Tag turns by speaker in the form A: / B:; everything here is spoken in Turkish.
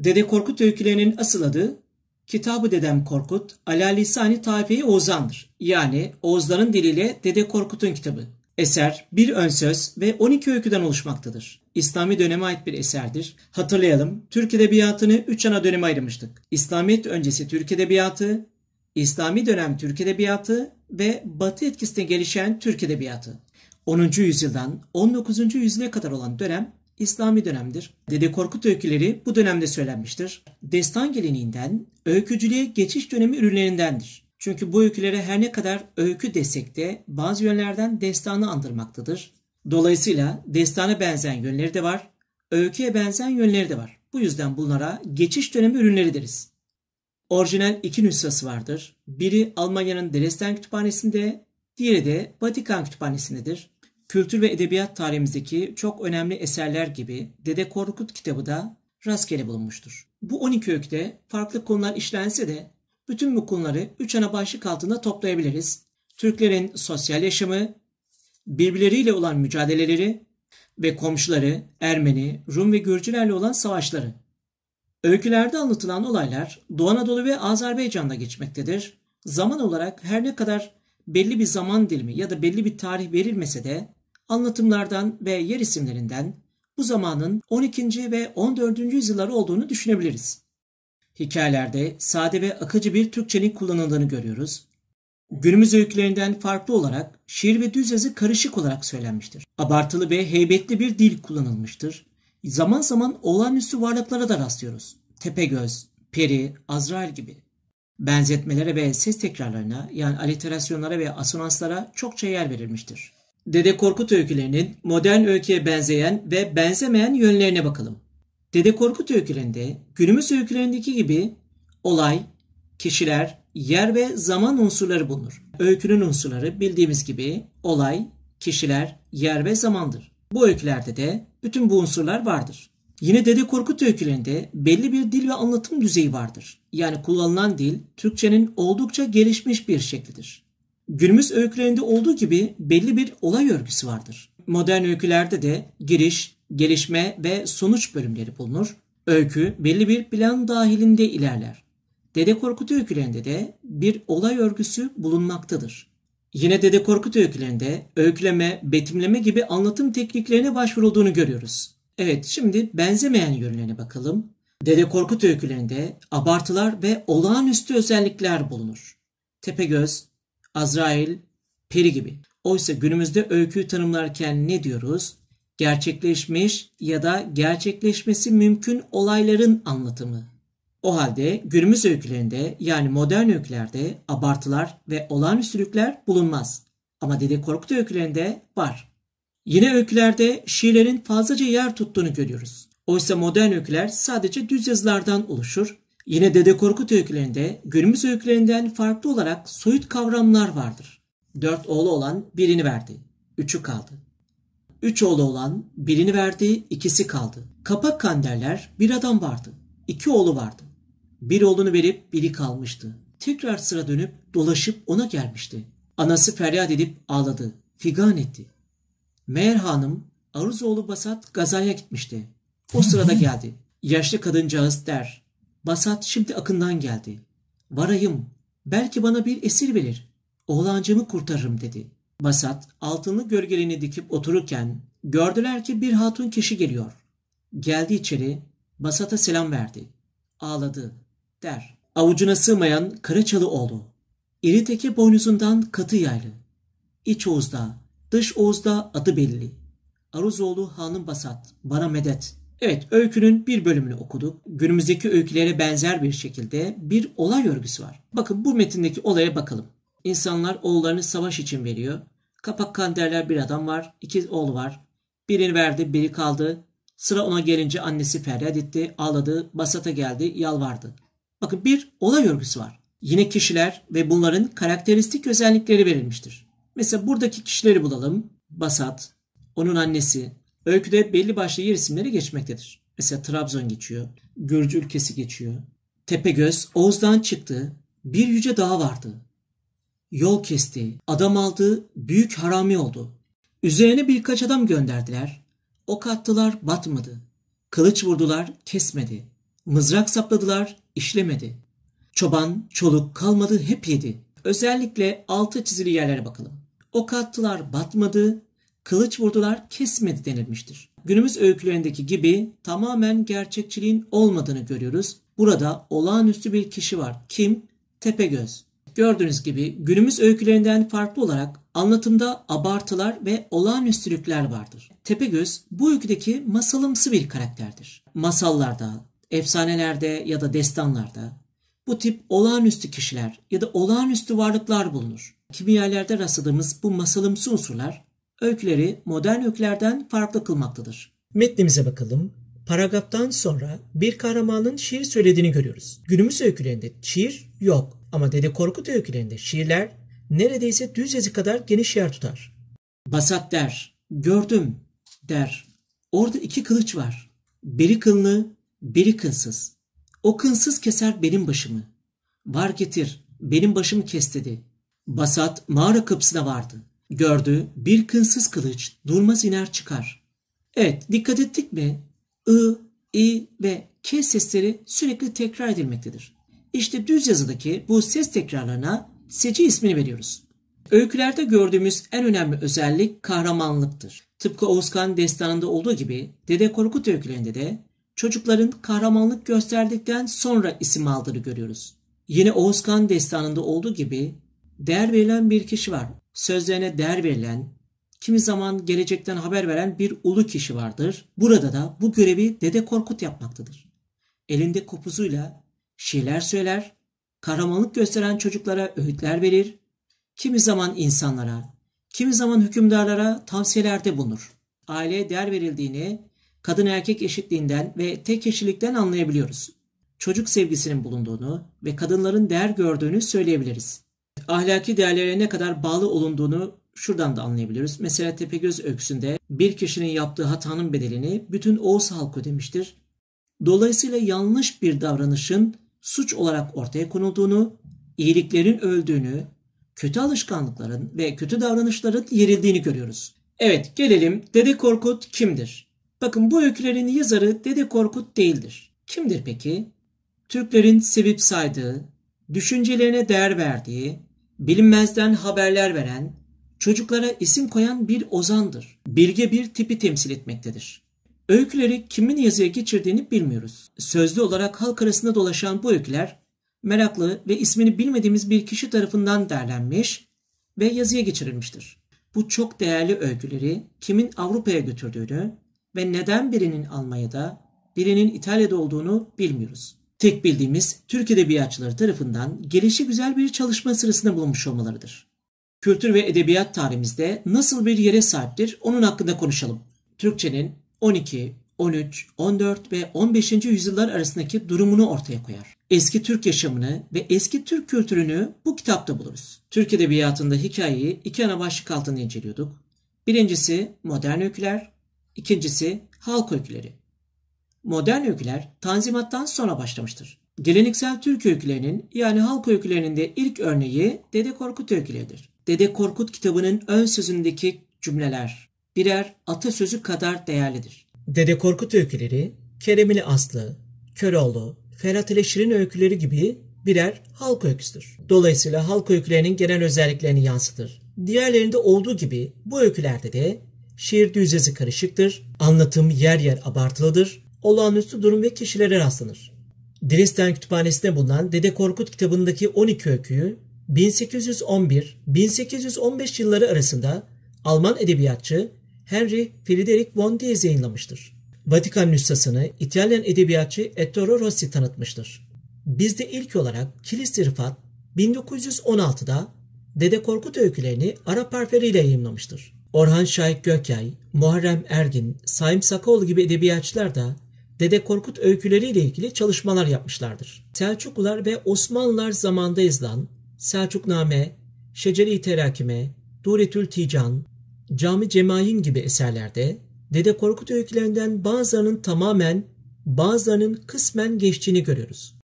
A: Dede Korkut öykülerinin asıl adı Kitabı Dedem Korkut, Ala Lisani Tabi Yani Oğuzların diliyle Dede Korkut'un kitabı. Eser bir ön söz ve 12 öyküden oluşmaktadır. İslami döneme ait bir eserdir. Hatırlayalım, Türk Edebiyatı'nı 3 ana döneme ayırmıştık. İslamiyet öncesi Türk Edebiyatı, İslami dönem Türk Edebiyatı ve Batı etkisine gelişen Türk Edebiyatı. 10. yüzyıldan 19. yüzyıla kadar olan dönem İslami dönemdir. Dede Korkut öyküleri bu dönemde söylenmiştir. Destan geleneğinden öykücülüğe geçiş dönemi ürünlerindendir. Çünkü bu öykülere her ne kadar öykü desek de bazı yönlerden destanı andırmaktadır. Dolayısıyla destana benzeyen yönleri de var, öyküye benzeyen yönleri de var. Bu yüzden bunlara geçiş dönemi ürünleri deriz. Orijinal iki nüshası vardır. Biri Almanya'nın Dresden Kütüphanesi'nde, diğeri de Vatikan Kütüphanesi'ndedir kültür ve edebiyat tarihimizdeki çok önemli eserler gibi Dede Korkut kitabı da rastgele bulunmuştur. Bu 12 öyküde farklı konular işlense de bütün bu konuları üç ana başlık altında toplayabiliriz. Türklerin sosyal yaşamı, birbirleriyle olan mücadeleleri ve komşuları Ermeni, Rum ve Gürcülerle olan savaşları. Öykülerde anlatılan olaylar Doğu Anadolu ve Azerbaycan'da geçmektedir. Zaman olarak her ne kadar belli bir zaman dilimi ya da belli bir tarih verilmese de anlatımlardan ve yer isimlerinden bu zamanın 12. ve 14. yüzyılları olduğunu düşünebiliriz. Hikayelerde sade ve akıcı bir Türkçenin kullanıldığını görüyoruz. Günümüz öykülerinden farklı olarak şiir ve düz yazı karışık olarak söylenmiştir. Abartılı ve heybetli bir dil kullanılmıştır. Zaman zaman olağanüstü varlıklara da rastlıyoruz. Tepegöz, Peri, Azrail gibi. Benzetmelere ve ses tekrarlarına yani aliterasyonlara ve asonanslara çokça yer verilmiştir. Dede Korkut öykülerinin modern öyküye benzeyen ve benzemeyen yönlerine bakalım. Dede Korkut öykülerinde günümüz öykülerindeki gibi olay, kişiler, yer ve zaman unsurları bulunur. Öykünün unsurları bildiğimiz gibi olay, kişiler, yer ve zamandır. Bu öykülerde de bütün bu unsurlar vardır. Yine Dede Korkut öykülerinde belli bir dil ve anlatım düzeyi vardır. Yani kullanılan dil Türkçenin oldukça gelişmiş bir şeklidir. Günümüz öykülerinde olduğu gibi belli bir olay örgüsü vardır. Modern öykülerde de giriş, gelişme ve sonuç bölümleri bulunur. Öykü belli bir plan dahilinde ilerler. Dede Korkut öykülerinde de bir olay örgüsü bulunmaktadır. Yine Dede Korkut öykülerinde öyküleme, betimleme gibi anlatım tekniklerine başvurulduğunu görüyoruz. Evet şimdi benzemeyen yönlerine bakalım. Dede Korkut öykülerinde abartılar ve olağanüstü özellikler bulunur. Tepegöz, Azrail peri gibi. Oysa günümüzde öyküyü tanımlarken ne diyoruz? Gerçekleşmiş ya da gerçekleşmesi mümkün olayların anlatımı. O halde günümüz öykülerinde yani modern öykülerde abartılar ve olağanüstülükler bulunmaz. Ama Dede Korkut öykülerinde var. Yine öykülerde şiirlerin fazlaca yer tuttuğunu görüyoruz. Oysa modern öyküler sadece düz yazılardan oluşur Yine Dede Korkut öykülerinde günümüz öykülerinden farklı olarak soyut kavramlar vardır. Dört oğlu olan birini verdi, üçü kaldı. Üç oğlu olan birini verdi, ikisi kaldı. Kapak kanderler bir adam vardı, iki oğlu vardı. Bir oğlunu verip biri kalmıştı. Tekrar sıra dönüp dolaşıp ona gelmişti. Anası feryat edip ağladı, figan etti. Meğer hanım Aruzoğlu Basat gazaya gitmişti. O sırada geldi. Yaşlı kadıncağız der. Basat şimdi akından geldi. Varayım, belki bana bir esir verir. Oğlancımı kurtarırım dedi. Basat altını gölgeliğine dikip otururken gördüler ki bir hatun kişi geliyor. Geldi içeri, Basat'a selam verdi. Ağladı, der. Avucuna sığmayan Karaçalıoğlu. İri teki boynuzundan katı yaylı. İç Oğuz'da, dış Oğuz'da adı belli. Aruzoğlu Hanım Basat, bana medet. Evet, öykünün bir bölümünü okuduk. Günümüzdeki öykülere benzer bir şekilde bir olay örgüsü var. Bakın bu metindeki olaya bakalım. İnsanlar oğullarını savaş için veriyor. Kapak kanderler bir adam var, iki oğul var. Birini verdi, biri kaldı. Sıra ona gelince annesi feryat etti, ağladı, basata geldi, yalvardı. Bakın bir olay örgüsü var. Yine kişiler ve bunların karakteristik özellikleri verilmiştir. Mesela buradaki kişileri bulalım. Basat, onun annesi, Öyküde belli başlı yer isimleri geçmektedir. Mesela Trabzon geçiyor, Gürcü ülkesi geçiyor. Tepegöz Oğuz'dan çıktı, bir yüce daha vardı. Yol kesti, adam aldı, büyük harami oldu. Üzerine birkaç adam gönderdiler. Ok attılar, batmadı. Kılıç vurdular, kesmedi. Mızrak sapladılar, işlemedi. Çoban, çoluk kalmadı, hep yedi. Özellikle altı çizili yerlere bakalım. Ok attılar, batmadı, kılıç vurdular kesmedi denilmiştir. Günümüz öykülerindeki gibi tamamen gerçekçiliğin olmadığını görüyoruz. Burada olağanüstü bir kişi var. Kim? Tepegöz. Gördüğünüz gibi günümüz öykülerinden farklı olarak anlatımda abartılar ve olağanüstülükler vardır. Tepegöz bu öyküdeki masalımsı bir karakterdir. Masallarda, efsanelerde ya da destanlarda bu tip olağanüstü kişiler ya da olağanüstü varlıklar bulunur. Kimi yerlerde rastladığımız bu masalımsı unsurlar öyküleri modern öykülerden farklı kılmaktadır. Metnimize bakalım. Paragraftan sonra bir kahramanın şiir söylediğini görüyoruz. Günümüz öykülerinde şiir yok ama Dede Korkut öykülerinde şiirler neredeyse düz yazı kadar geniş yer tutar. Basat der, gördüm der. Orada iki kılıç var. Biri kınlı, biri kınsız. O kınsız keser benim başımı. Var getir, benim başımı kes dedi. Basat mağara kapısına vardı gördü. Bir kınsız kılıç durmaz iner çıkar. Evet dikkat ettik mi? I, I ve K sesleri sürekli tekrar edilmektedir. İşte düz yazıdaki bu ses tekrarlarına seci ismini veriyoruz. Öykülerde gördüğümüz en önemli özellik kahramanlıktır. Tıpkı Oğuzkan destanında olduğu gibi Dede Korkut öykülerinde de çocukların kahramanlık gösterdikten sonra isim aldığını görüyoruz. Yine Oğuzkan destanında olduğu gibi değer verilen bir kişi var sözlerine değer verilen, kimi zaman gelecekten haber veren bir ulu kişi vardır. Burada da bu görevi Dede Korkut yapmaktadır. Elinde kopuzuyla şiirler söyler, kahramanlık gösteren çocuklara öğütler verir, kimi zaman insanlara, kimi zaman hükümdarlara tavsiyelerde bulunur. Aileye değer verildiğini kadın erkek eşitliğinden ve tek kişilikten anlayabiliyoruz. Çocuk sevgisinin bulunduğunu ve kadınların değer gördüğünü söyleyebiliriz ahlaki değerlere ne kadar bağlı olunduğunu şuradan da anlayabiliriz. Mesela Tepegöz öyküsünde bir kişinin yaptığı hatanın bedelini bütün Oğuz halkı ödemiştir. Dolayısıyla yanlış bir davranışın suç olarak ortaya konulduğunu, iyiliklerin öldüğünü, kötü alışkanlıkların ve kötü davranışların yerildiğini görüyoruz. Evet gelelim Dede Korkut kimdir? Bakın bu öykülerin yazarı Dede Korkut değildir. Kimdir peki? Türklerin sevip saydığı, düşüncelerine değer verdiği, bilinmezden haberler veren, çocuklara isim koyan bir ozandır. Bilge bir tipi temsil etmektedir. Öyküleri kimin yazıya geçirdiğini bilmiyoruz. Sözlü olarak halk arasında dolaşan bu öyküler meraklı ve ismini bilmediğimiz bir kişi tarafından derlenmiş ve yazıya geçirilmiştir. Bu çok değerli öyküleri kimin Avrupa'ya götürdüğünü ve neden birinin Almanya'da, birinin İtalya'da olduğunu bilmiyoruz. Tek bildiğimiz Türk edebiyatçıları tarafından gelişi güzel bir çalışma sırasında bulunmuş olmalarıdır. Kültür ve edebiyat tarihimizde nasıl bir yere sahiptir onun hakkında konuşalım. Türkçenin 12, 13, 14 ve 15. yüzyıllar arasındaki durumunu ortaya koyar. Eski Türk yaşamını ve eski Türk kültürünü bu kitapta buluruz. Türk edebiyatında hikayeyi iki ana başlık altında inceliyorduk. Birincisi modern öyküler, ikincisi halk öyküleri modern öyküler Tanzimat'tan sonra başlamıştır. Geleneksel Türk öykülerinin yani halk öykülerinin de ilk örneği Dede Korkut öyküleridir. Dede Korkut kitabının ön sözündeki cümleler birer atasözü kadar değerlidir. Dede Korkut öyküleri Keremli Aslı, Köroğlu, Ferhat ile Şirin öyküleri gibi birer halk öyküsüdür. Dolayısıyla halk öykülerinin genel özelliklerini yansıtır. Diğerlerinde olduğu gibi bu öykülerde de şiir düzesi karışıktır, anlatım yer yer abartılıdır, olağanüstü durum ve kişilere rastlanır. Dresden Kütüphanesi'nde bulunan Dede Korkut kitabındaki 12 öyküyü 1811-1815 yılları arasında Alman edebiyatçı Henry Friedrich von Diez yayınlamıştır. Vatikan nüshasını İtalyan edebiyatçı Ettore Rossi tanıtmıştır. Bizde ilk olarak Kilis Rıfat 1916'da Dede Korkut öykülerini Arap harfleriyle yayınlamıştır. Orhan Şahik Gökyay, Muharrem Ergin, Saim Sakaoğlu gibi edebiyatçılar da Dede Korkut öyküleriyle ilgili çalışmalar yapmışlardır. Selçuklular ve Osmanlılar zamanda yazılan Selçukname, şeceri Terakime, Duretül Tican, Cami Cemayin gibi eserlerde Dede Korkut öykülerinden bazılarının tamamen, bazılarının kısmen geçtiğini görüyoruz.